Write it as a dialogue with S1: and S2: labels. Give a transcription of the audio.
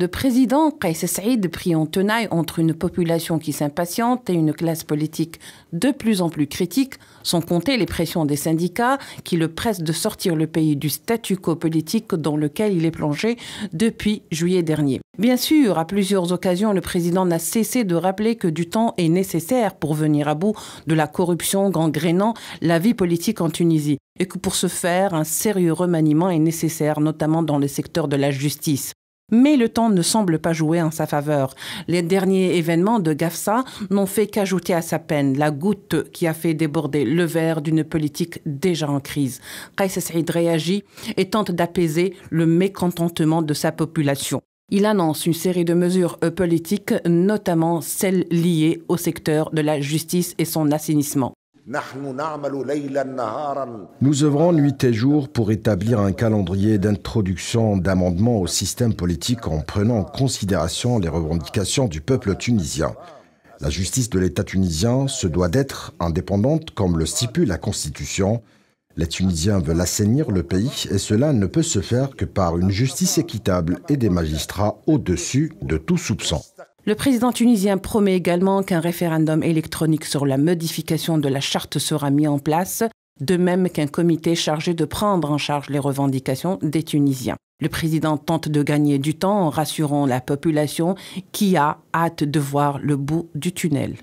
S1: Le président Kais Saïd pris en tenaille entre une population qui s'impatiente et une classe politique de plus en plus critique, sans compter les pressions des syndicats qui le pressent de sortir le pays du statu quo politique dans lequel il est plongé depuis juillet dernier. Bien sûr, à plusieurs occasions, le président n'a cessé de rappeler que du temps est nécessaire pour venir à bout de la corruption gangrénant la vie politique en Tunisie et que pour ce faire, un sérieux remaniement est nécessaire, notamment dans le secteur de la justice. Mais le temps ne semble pas jouer en sa faveur. Les derniers événements de GAFSA n'ont fait qu'ajouter à sa peine la goutte qui a fait déborder le verre d'une politique déjà en crise. Kais Saïd réagit et tente d'apaiser le mécontentement de sa population. Il annonce une série de mesures politiques, notamment celles liées au secteur de la justice et son assainissement.
S2: Nous œuvrons nuit et jour pour établir un calendrier d'introduction d'amendements au système politique en prenant en considération les revendications du peuple tunisien. La justice de l'État tunisien se doit d'être indépendante comme le stipule la Constitution. Les Tunisiens veulent assainir le pays et cela ne peut se faire que par une justice équitable et des magistrats au-dessus de tout soupçon.
S1: Le président tunisien promet également qu'un référendum électronique sur la modification de la charte sera mis en place, de même qu'un comité chargé de prendre en charge les revendications des Tunisiens. Le président tente de gagner du temps en rassurant la population qui a hâte de voir le bout du tunnel.